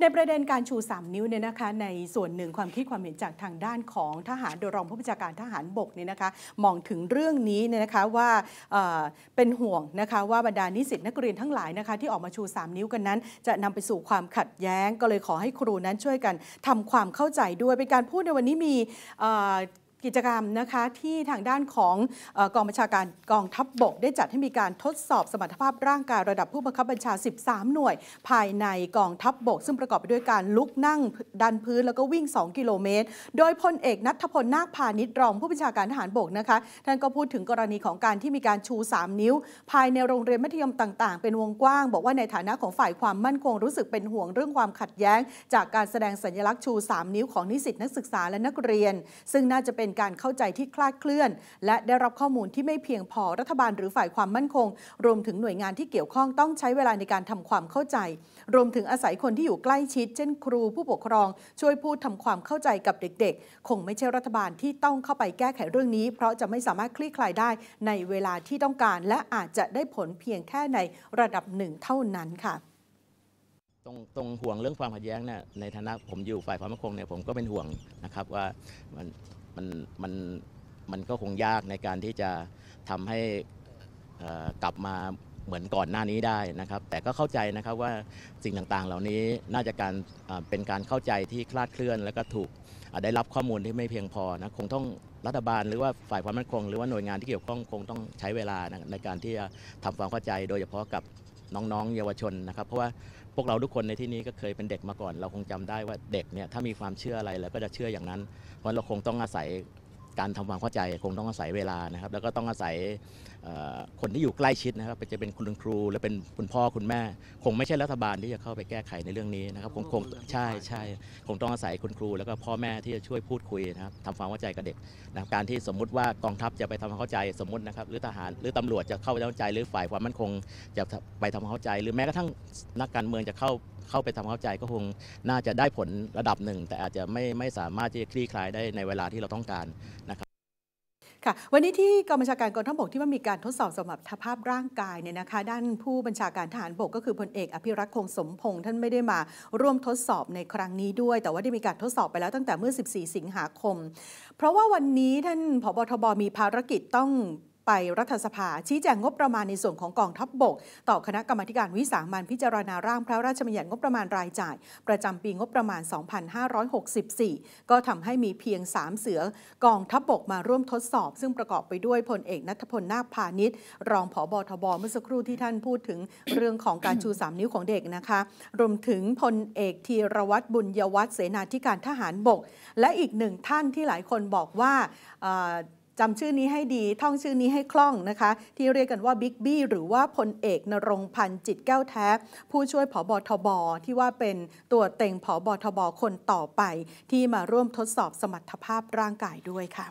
ในประเด็นการชู 3 นิ้วเนี่ยนะคะในส่วนหนึ่งความคิดความเห็นจากทางด้านของทหารโดยรองผู้บัญชาการทหารบกเนี่ยนะคะมองถึงเรื่องนี้เนี่ยนะคะว่าเป็นห่วงนะคะว่าบรรดานิสิตนักเรียนทั้งหลายนะคะที่ออกมาชู 3 นิ้วกันนั้นจะนำไปสู่ความขัดแย้งก็เลยขอให้ครูนั้นช่วยกัน ทำความเข้าใจด้วยเป็นการพูดในวันนี้มีกิจกรรมนะคะที่ทางด้านของกองบัญชาการกองทัพบบก ได้จัดให้มีการทดสอบสมรรถภาพร่างกายระดับผู้บังคับบัญชา 13 หน่วย ภายในกองทัพบบกซึ่งประกอบไปด้วยการลุกนั่งดันพื้นแล้วก็วิ่ง 2 กิโลเมตร โดยพลเอกนัทพลนาคพาณิชรองผู้บัญชาการทหารบกนะคะท่านก็พูดถึงกรณีของการที่มีการชู 3 นิ้ว ภายในโรงเรียนมัธยมต่าง ๆ เป็นวงกว้างบอกว่าในฐานะของฝ่ายความมั่นคงรู้สึกเป็นห่วงเรื่องความขัดแย้ง จากการแสดงสัญลักษณ์ชู 3 นิ้วของนิสิตนักศึกษาและนักเรียน ซึ่งน่าจะเป็นนการเข้าใจที่คลาดเคลื่อน และได้รับข้อมูลที่ไม่เพียงพอรัฐบาลหรือฝ่ายความมั่นคง รวมถึงหน่วยงานที่เกี่ยวข้องต้องใช้เวลาในการทำความเข้าใจ รวมถึงอาศัยคนที่อยู่ใกล้ชิด เช่นครูผู้ปกครอง ช่วยพูดทำความเข้าใจกับเด็ก ๆ คงไม่ใช่รัฐบาลที่ต้องเข้าไปแก้ไขเรื่องนี้เพราะจะไม่สามารถคลี่คลายได้ในเวลาที่ต้องการ และอาจจะได้ผลเพียงแค่ในระดับหนึ่งเท่านั้นค่ะ ตรตรงห่วงเรื่องความขัดแย้งเนี่ยในฐานะผมอยู่ฝ่ายความมั่นคงเนี่ยผมก็เป็นห่วงนะครับว่ามันมันมันมันก็คงยากในการที่จะทำให้กลับมาเหมือนก่อนหน้านี้ได้นะครับ แต่ก็เข้าใจนะครับว่าสิ่งต่างๆ เหล่านี้น่าจะการเป็นการเข้าใจที่คลาดเคลื่อน และก็ถูก ได้รับข้อมูลที่ไม่เพียงพอนะคงต้องรัฐบาลหรือว่าฝ่ายความมั่นคง หรือว่าหน่วยงานที่เกี่ยวข้องคงต้องใช้เวลาในการที่จะทำความเข้าใจ โดยเฉพาะกับน้องๆ เยาวชนนะครับ เพราะว่าพวกเราทุกคนในที่นี้ก็เคยเป็นเด็กมาก่อน เราคงจำได้ว่าเด็กเนี่ย ถ้ามีความเชื่ออะไรเราก็จะเชื่ออย่างนั้น เพราะเราคงต้องอาศัยการทำความเข้าใจคงต้องอาศัยเวลานะครับแล้วก็ต้องอาศัยคนที่อยู่ใกล้ชิดนะครับจะเป็นคุณครูและเป็นคุณพ่อคุณแม่คงไม่ใช่รัฐบาลที่จะเข้าไปแก้ไขในเรื่องนี้นะครับคงคงใช่ใช่คงต้องอาศัยคุณครูแล้วก็พ่อแม่ที่จะช่วยพูดคุยนะครับทำความเข้าใจกับเด็กนะการที่สมมุติว่ากองทัพจะไปทำความเข้าใจสมมตินะครับ หรือทหารหรือตำรวจจะเข้าไปทำความเข้าใจหรือฝ่ายความมั่นคงจะไปทำความเข้าใจ หรือแม้กระทั่งนักการเมืองจะเข้าเข้าไปทำความเข้าใจก็คงน่าจะได้ผลระดับหนึ่ง แต่อาจจะไม่ไม่สามารถที่จะคลี่คลายได้ในเวลาที่เราต้องการนะครับค่ะวันนี้ที่กองบัญชาการกองทัพบกที่ว่ามีการทดสอบสมรรถภาพร่างกายเนี่ยนะคะ ด้านผู้บัญชาการทหารบกก็คือพลเอกอภิรักษ์คงสมพงษ์ท่านไม่ได้มาร่วมทดสอบในครั้งนี้ด้วย แต่ว่าได้มีการทดสอบไปแล้วตั้งแต่เมื่อ 14 สิงหาคม เพราะว่าวันนี้ท่านผบทบมีภารกิจต้องไปรัฐสภาชี้แจงงบประมาณในส่วนของกองทัพบบก ต่อคณะกรรมการวิสามันพิจารณาร่าง พระราชบัญญัติงบประมาณรายจ่าย ประจำปีงบประมาณ 2564 ก็ทำให้มีเพียง 3 เสือกองทัพบบกมาร่วมทดสอบ ซึ่งประกอบไปด้วยพลเอกนัทพลนาคพาณิชย์รองผอบอทบเมื่อสักครู่ที่ท่านพูดถึงเรื่องของการชู 3 นิ้วของเด็กนะคะรวมถึงพลเอกธีรวัตรบุญยวัฒเสนาธิการทหารบก และอีกหนึ่งท่านที่หลายคนบอกว่าจำชื่อนี้ให้ดีท่องชื่อนี้ให้คล่องนะคะ ที่เรียกกันว่าบิ๊กบี้หรือว่าพลเอกนรงพันธ์จิตแก้วแท้ ผู้ช่วยผบทบที่ว่าเป็นตัวเต็งผบทบคนต่อไป ที่มาร่วมทดสอบสมรรถภาพร่างกายด้วยค่ะ